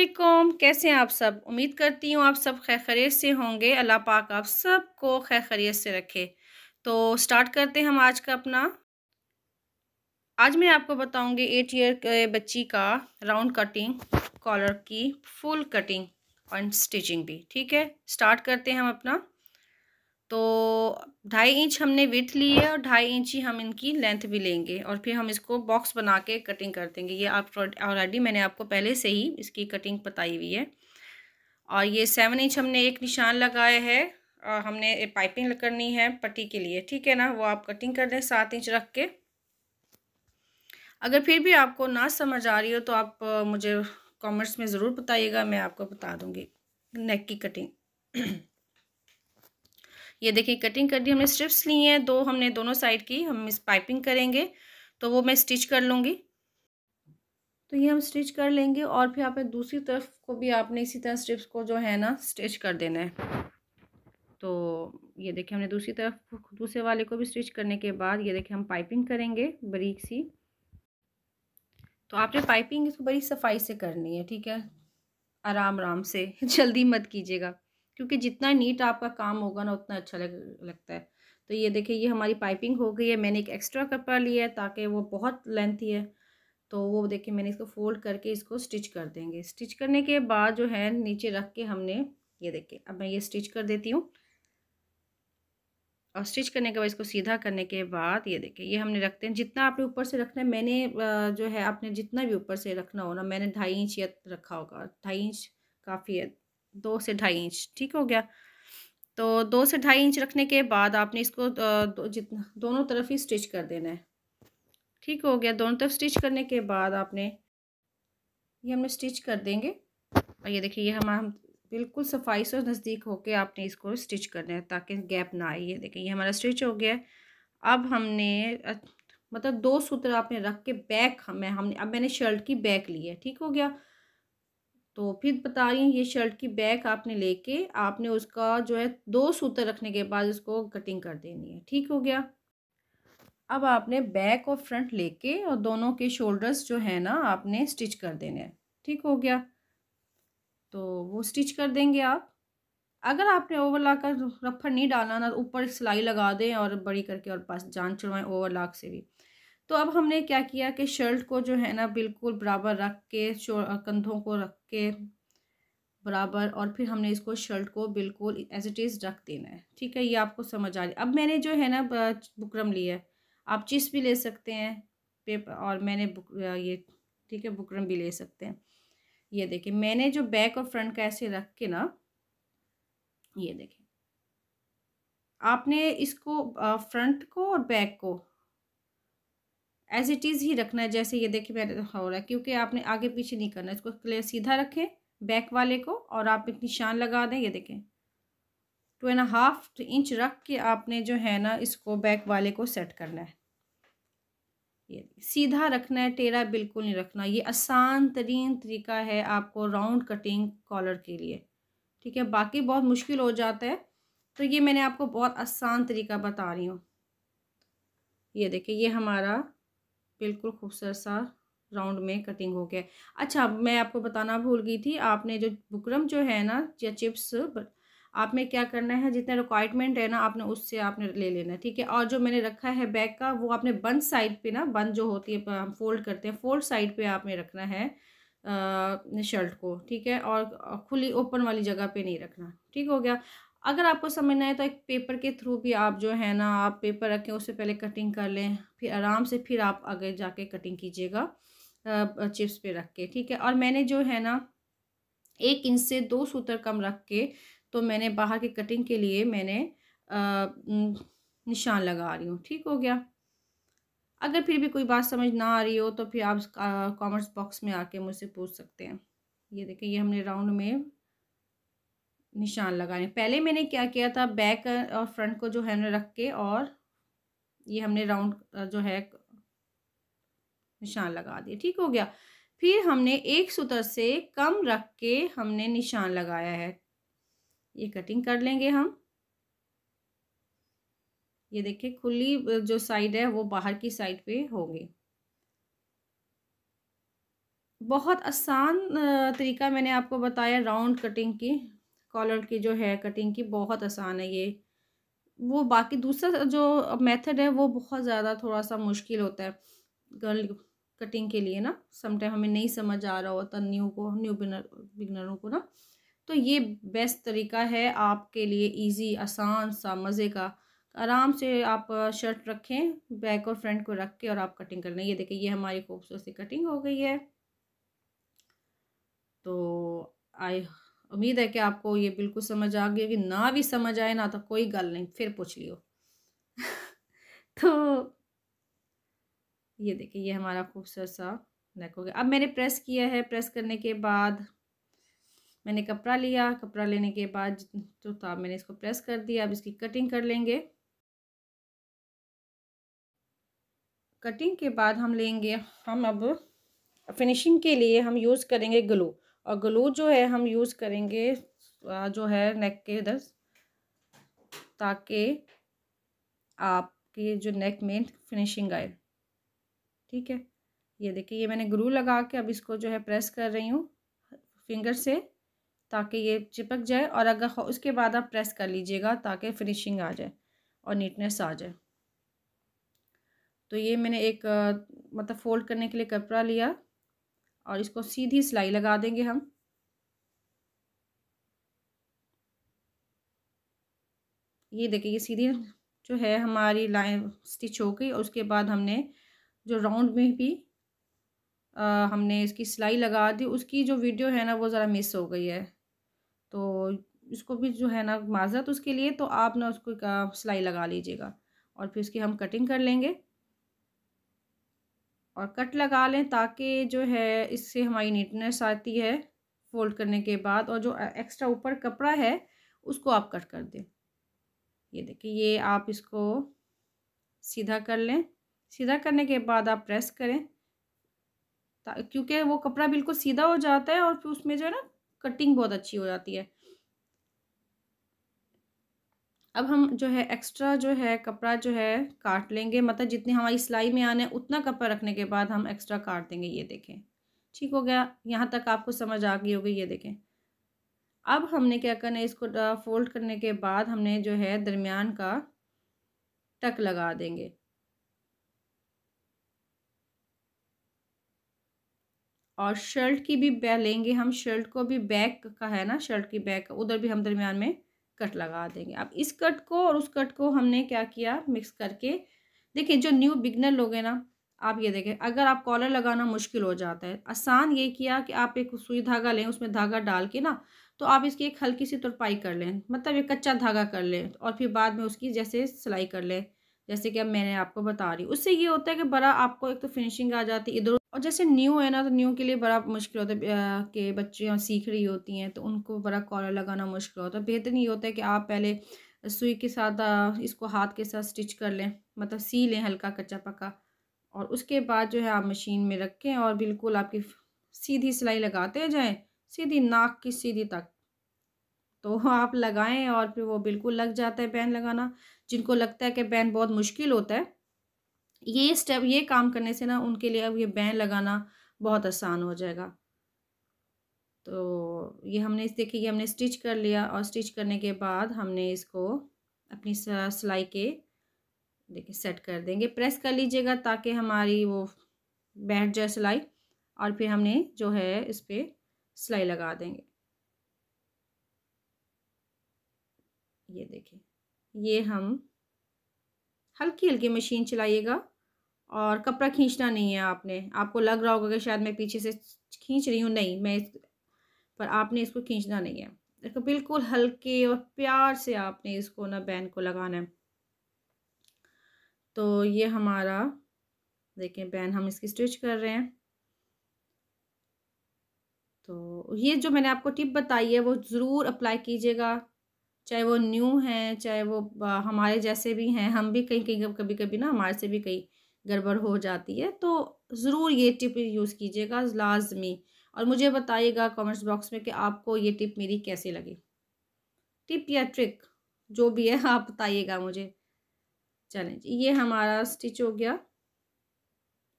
अलकुम कैसे हैं आप सब उम्मीद करती हूँ आप सब खैर खरीत से होंगे अल्लाह पाक आप सब को खैर खरीत से रखे तो स्टार्ट करते हैं हम आज का अपना आज मैं आपको बताऊंगी एट ईयर के बच्ची का राउंड कटिंग कॉलर की फुल कटिंग और स्टिचिंग भी ठीक है स्टार्ट करते हैं हम अपना तो ढाई इंच हमने विथ ली है और ढाई इंच ही हम इनकी लेंथ भी लेंगे और फिर हम इसको बॉक्स बना के कटिंग कर देंगे ये आप ऑलरेडी मैंने आपको पहले से ही इसकी कटिंग बताई हुई है और ये सेवन इंच हमने एक निशान लगाया है और हमने पाइपिंग करनी है पट्टी के लिए ठीक है ना वो आप कटिंग कर दें सात इंच रख के अगर फिर भी आपको ना समझ आ रही हो तो आप मुझे कॉमर्स में ज़रूर बताइएगा मैं आपको बता दूँगी नेक की कटिंग ये देखिए कटिंग कर दी हमने स्ट्रिप्स ली हैं दो हमने दोनों साइड की हम इस पाइपिंग करेंगे तो वो मैं स्टिच कर लूँगी तो ये हम स्टिच कर लेंगे और फिर आपने दूसरी तरफ को भी आपने इसी तरह स्ट्रिप्स को जो है ना स्टिच कर देना है तो ये देखिए हमने दूसरी तरफ दूसरे वाले को भी स्टिच करने के बाद ये देखिए हम पाइपिंग करेंगे बरीक सी तो आपने पाइपिंग इसको बड़ी सफाई से करनी है ठीक है आराम आराम से जल्दी मत कीजिएगा क्योंकि जितना नीट आपका काम होगा ना उतना अच्छा लग लगता है तो ये देखिए ये हमारी पाइपिंग हो गई है मैंने एक एक्स्ट्रा कपड़ा लिया है ताकि वो बहुत लेंथी है तो वो देखिए मैंने इसको फोल्ड करके इसको स्टिच कर देंगे स्टिच करने के बाद जो है नीचे रख के हमने ये देखिए अब मैं ये स्टिच कर देती हूँ और स्टिच करने के बाद इसको सीधा करने के बाद ये देखिए ये हमने रखते हैं जितना आपने ऊपर से रखना है मैंने जो है आपने जितना भी ऊपर से रखना हो ना मैंने ढाई इंच या रखा होगा ढाई इंच काफ़ी है दो से ढाई इंच ठीक हो गया तो दो से ढाई इंच रखने के बाद आपने इसको दो, जितना दोनों तरफ ही स्टिच कर देना है ठीक हो गया दोनों तरफ स्टिच करने के बाद आपने ये हमने स्टिच कर देंगे और ये देखिए ये हमारा हम बिल्कुल सफाई से नज़दीक होके आपने इसको स्टिच करना है ताकि गैप ना आए ये देखिए ये हमारा स्टिच हो गया अब हमने मतलब दो सूत्र आपने रख के बैक हमें हमने अब मैंने शर्ट की बैक ली है ठीक हो गया तो फिर बता रही हैं ये शर्ट की बैक आपने लेके आपने उसका जो है दो सूत्र रखने के बाद इसको कटिंग कर देनी है ठीक हो गया अब आपने बैक और फ्रंट लेके और दोनों के शोल्डर्स जो है ना आपने स्टिच कर देने हैं ठीक हो गया तो वो स्टिच कर देंगे आप अगर आपने ओवर लाक का रफर नहीं डालना ना ऊपर सिलाई लगा दें और बड़ी करके और पास जान चढ़वाएं लाक से भी तो अब हमने क्या किया कि शर्ट को जो है ना बिल्कुल बराबर रख के कंधों को रख के बराबर और फिर हमने इसको शर्ट को बिल्कुल एज इट इज़ रख देना है ठीक है ये आपको समझ आ रही अब मैंने जो है ना बुकरम लिया है आप चिस भी ले सकते हैं पेपर और मैंने ये ठीक है बुकरम भी ले सकते हैं ये देखिए मैंने जो बैक और फ्रंट का ऐसे रख के ना ये देखिए आपने इसको फ्रंट को और बैक को एज इट इज़ ही रखना है जैसे ये देखिए मैंने रखा हो रहा है क्योंकि आपने आगे पीछे नहीं करना इसको क्लियर सीधा रखें बैक वाले को और आप एक निशान लगा दें ये देखें टू एंड हाफ इंच रख के आपने जो है ना इसको बैक वाले को सेट करना है ये सीधा रखना है टेढ़ा बिल्कुल नहीं रखना ये आसान तरीन तरीका है आपको राउंड कटिंग कॉलर के लिए ठीक है बाकी बहुत मुश्किल हो जाता है तो ये मैंने आपको बहुत आसान तरीका बता रही हूँ ये देखिए ये हमारा बिल्कुल खूबसूरत सा राउंड में कटिंग हो गया अच्छा मैं आपको बताना भूल गई थी आपने जो बुकरम जो है ना या चिप्स आपने क्या करना है जितना रिक्वायरमेंट है ना आपने उससे आपने ले लेना है ठीक है और जो मैंने रखा है बैग का वो आपने बंद साइड पे ना बंद जो होती है हम फोल्ड करते हैं फोल्ड साइड पे आपने रखना है शर्ट को ठीक है और खुली ओपन वाली जगह पे नहीं रखना ठीक हो गया अगर आपको समझ नहीं आए तो एक पेपर के थ्रू भी आप जो है ना आप पेपर रखें उससे पहले कटिंग कर लें फिर आराम से फिर आप आगे जाके कटिंग कीजिएगा चिप्स पे रख के ठीक है और मैंने जो है ना एक इंच से दो सूत्र कम रख के तो मैंने बाहर की कटिंग के लिए मैंने आ, निशान लगा रही हूँ ठीक हो गया अगर फिर भी कोई बात समझ ना आ रही हो तो फिर आप कॉमेंट्स बॉक्स में आके मुझसे पूछ सकते हैं ये देखिए ये हमने राउंड में निशान लगाने पहले मैंने क्या किया था बैक और फ्रंट को जो है रख के और ये हमने राउंड जो है निशान लगा दिए ठीक हो गया फिर हमने एक सूत्र से कम रख के हमने निशान लगाया है ये कटिंग कर लेंगे हम ये देखिए खुली जो साइड है वो बाहर की साइड पे होगी बहुत आसान तरीका मैंने आपको बताया राउंड कटिंग की कॉलर की जो हेयर कटिंग की बहुत आसान है ये वो बाकी दूसरा जो मेथड है वो बहुत ज़्यादा थोड़ा सा मुश्किल होता है गर्ल कटिंग के लिए ना समटाइम हमें नहीं समझ आ रहा होता न्यू को न्यू बिगनर बिगनरों को ना तो ये बेस्ट तरीका है आपके लिए इजी आसान सा मज़े का आराम से आप शर्ट रखें बैक और फ्रंट को रख के और आप कटिंग कर लें ये देखिए ये हमारी खूबसूरत सी कटिंग हो गई है तो आई उम्मीद है कि आपको ये बिल्कुल समझ आ गई होगी ना भी समझ आए ना तो कोई गल नहीं फिर पूछ लियो तो ये देखिए ये हमारा खूबसूरत सा नेक हो गया अब मैंने प्रेस किया है प्रेस करने के बाद मैंने कपड़ा लिया कपड़ा लेने के बाद जो तो था मैंने इसको प्रेस कर दिया अब इसकी कटिंग कर लेंगे कटिंग के बाद हम लेंगे हम अब फिनिशिंग के लिए हम यूज़ करेंगे ग्लू और ग्लू जो है हम यूज़ करेंगे जो है नेक के इधर ताकि आपके जो नेक में फिनिशिंग आए ठीक है ये देखिए ये मैंने ग्लू लगा के अब इसको जो है प्रेस कर रही हूँ फिंगर से ताकि ये चिपक जाए और अगर उसके बाद आप प्रेस कर लीजिएगा ताकि फिनिशिंग आ जाए और नीटनेस आ जाए तो ये मैंने एक मतलब फ़ोल्ड करने के लिए कपड़ा लिया और इसको सीधी सिलाई लगा देंगे हम ये देखिए ये सीधी जो है हमारी लाइन स्टिच हो गई और उसके बाद हमने जो राउंड में भी आ, हमने इसकी सिलाई लगा दी उसकी जो वीडियो है ना वो ज़रा मिस हो गई है तो इसको भी जो है ना माजरत उसके लिए तो आप ना उसको सिलाई लगा लीजिएगा और फिर उसकी हम कटिंग कर लेंगे और कट लगा लें ताकि जो है इससे हमारी नीटनेस आती है फोल्ड करने के बाद और जो एक्स्ट्रा ऊपर कपड़ा है उसको आप कट कर दें ये देखिए ये आप इसको सीधा कर लें सीधा करने के बाद आप प्रेस करें क्योंकि वो कपड़ा बिल्कुल सीधा हो जाता है और फिर उसमें जो है ना कटिंग बहुत अच्छी हो जाती है अब हम जो है एक्स्ट्रा जो है कपड़ा जो है काट लेंगे मतलब जितनी हमारी सिलाई में आने उतना कपड़ा रखने के बाद हम एक्स्ट्रा काट देंगे ये देखें ठीक हो गया यहाँ तक आपको समझ आ गई होगी ये देखें अब हमने क्या करना है इसको फोल्ड करने के बाद हमने जो है दरमियान का टक लगा देंगे और शर्ट की भी बै लेंगे हम शर्ट को भी बैक का है ना शर्ट की बैक उधर भी हम दरमियान में कट लगा देंगे अब इस कट को और उस कट को हमने क्या किया मिक्स करके देखिए जो न्यू बिगनर लोग हैं ना आप ये देखें अगर आप कॉलर लगाना मुश्किल हो जाता है आसान ये किया कि आप एक सुई धागा लें उसमें धागा डाल के ना तो आप इसकी एक हल्की सी तुरपाई कर लें मतलब एक कच्चा धागा कर लें और फिर बाद में उसकी जैसे सिलाई कर लें जैसे कि अब मैंने आपको बता रही उससे ये होता है कि बड़ा आपको एक तो फिनिशिंग आ जाती है इधर और जैसे न्यू है ना तो न्यू के लिए बड़ा मुश्किल होता है कि बच्चियाँ सीख रही होती हैं तो उनको बड़ा कॉलर लगाना मुश्किल होता है बेहतर ये होता है कि आप पहले सुई के साथ इसको हाथ के साथ स्टिच कर लें मतलब सी लें हल्का कच्चा पक्का और उसके बाद जो है आप मशीन में रखें और बिल्कुल आपकी सीधी सिलाई लगाते जाएं सीधी नाक की सीधी तक तो आप लगाएं और फिर वो बिल्कुल लग जाता है पैन लगाना जिनको लगता है कि बैन बहुत मुश्किल होता है ये स्टेप ये काम करने से ना उनके लिए अब ये बैन लगाना बहुत आसान हो जाएगा तो ये हमने इस देखिए हमने स्टिच कर लिया और स्टिच करने के बाद हमने इसको अपनी सिलाई के देखिए सेट कर देंगे प्रेस कर लीजिएगा ताकि हमारी वो बैठ जाए सिलाई और फिर हमने जो है इस पर सिलाई लगा देंगे ये देखिए ये हम हल्की हल्की मशीन चलाइएगा और कपड़ा खींचना नहीं है आपने आपको लग रहा होगा कि शायद मैं पीछे से खींच रही हूँ नहीं मैं इस पर आपने इसको खींचना नहीं है देखो बिल्कुल हल्के और प्यार से आपने इसको ना बैन को लगाना है तो ये हमारा देखें बैन हम इसकी स्टिच कर रहे हैं तो ये जो मैंने आपको टिप बताई है वो ज़रूर अप्लाई कीजिएगा चाहे वो न्यू हैं चाहे वो हमारे जैसे भी हैं हम भी कहीं कहीं कभी कभी ना हमारे से भी कहीं गड़बड़ हो जाती है तो ज़रूर ये टिप यूज़ कीजिएगा लाजमी और मुझे बताइएगा कमेंट्स बॉक्स में कि आपको ये टिप मेरी कैसी लगी टिप या ट्रिक जो भी है आप बताइएगा मुझे चलें जी ये हमारा स्टिच हो गया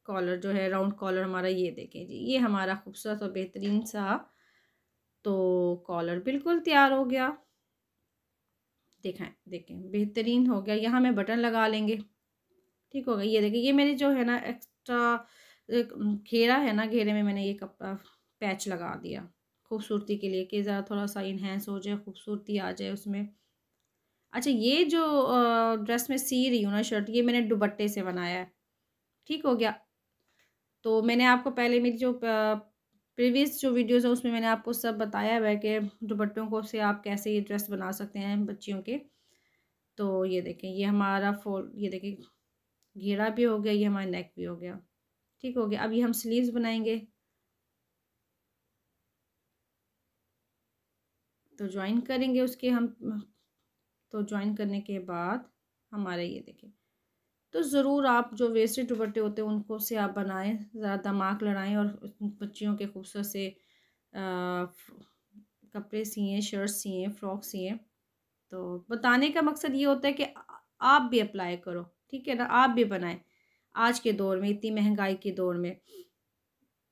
कॉलर जो है राउंड कॉलर हमारा ये देखें जी ये हमारा खूबसूरत और बेहतरीन सा तो कॉलर बिल्कुल तैयार हो गया देखें देखें बेहतरीन हो गया यहाँ मैं बटन लगा लेंगे ठीक हो गया ये देखें ये मेरी जो है ना एक्स्ट्रा घेरा है ना घेरे में मैंने ये कपड़ा पैच लगा दिया खूबसूरती के लिए कि ज़रा थोड़ा सा इन्हेंस हो जाए खूबसूरती आ जाए उसमें अच्छा ये जो ड्रेस में सी रही हूँ ना शर्ट ये मैंने दुबट्टे से बनाया है ठीक हो गया तो मैंने आपको पहले मेरी जो प्रीवियस जो वीडियोस है उसमें मैंने आपको सब बताया हुआ है कि दुपट्टों को से आप कैसे ये ड्रेस बना सकते हैं बच्चियों के तो ये देखें ये हमारा फोल ये देखें घेरा भी हो गया ये हमारा नेक भी हो गया ठीक हो गया अभी हम स्लीव्स बनाएंगे तो ज्वाइन करेंगे उसके हम तो ज्वाइन करने के बाद हमारा ये देखें तो ज़रूर आप जो वेस्टेड दुपट्टे होते हैं उनको से आप बनाएं ज़्यादा दमाक लड़ाएं और बच्चियों के खूबसूरत से कपड़े सिए शर्ट सिए फ्रॉक सिए तो बताने का मकसद ये होता है कि आप भी अप्लाई करो ठीक है ना आप भी बनाएं आज के दौर में इतनी महंगाई के दौर में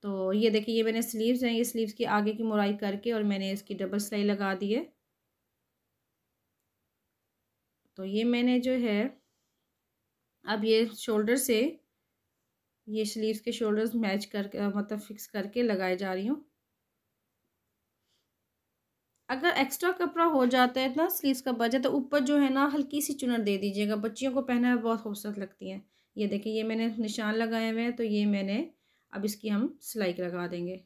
तो ये देखिए ये मैंने स्लीव्स हैं ये स्लीव्स की आगे की मुराई करके और मैंने इसकी डबल सिलाई लगा दी है तो ये मैंने जो है अब ये शोल्डर से ये स्लीव्स के शोल्डर्स मैच करके मतलब फिक्स करके लगाए जा रही हूँ अगर एक्स्ट्रा कपड़ा हो जाता है ना स्लीव्स का बचा तो ऊपर जो है ना हल्की सी चुनर दे दीजिएगा बच्चियों को पहना में बहुत खूबसूरत लगती है ये देखिए ये मैंने निशान लगाए हुए हैं तो ये मैंने अब इसकी हम सिलाई लगा देंगे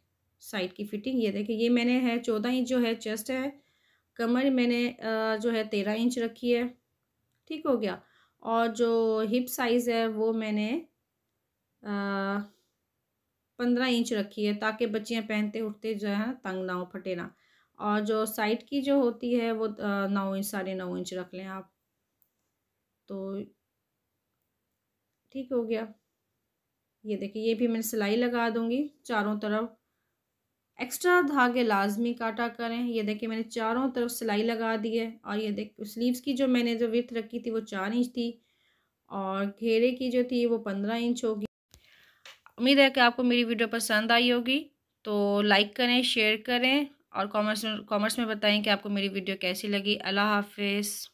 साइड की फिटिंग ये देखिए ये मैंने है चौदह इंच जो है चेस्ट है कमर मैंने जो है तेरह इंच रखी है ठीक हो गया और जो हिप साइज़ है वो मैंने पंद्रह इंच रखी है ताकि बच्चियां पहनते उठते जो है तंग ना हो फटे ना और जो साइड की जो होती है वो नौ इंच साढ़े नौ इंच रख लें आप तो ठीक हो गया ये देखिए ये भी मैं सिलाई लगा दूँगी चारों तरफ एक्स्ट्रा धागे लाजमी काटा करें ये देखिए मैंने चारों तरफ सिलाई लगा दी है और ये देख स्लीव्स की जो मैंने जो विथ रखी थी वो चार इंच थी और घेरे की जो थी वो पंद्रह इंच होगी उम्मीद है कि आपको मेरी वीडियो पसंद आई होगी तो लाइक करें शेयर करें और कॉमर्स कॉमर्स में बताएं कि आपको मेरी वीडियो कैसी लगी अल्लाह हाफिज़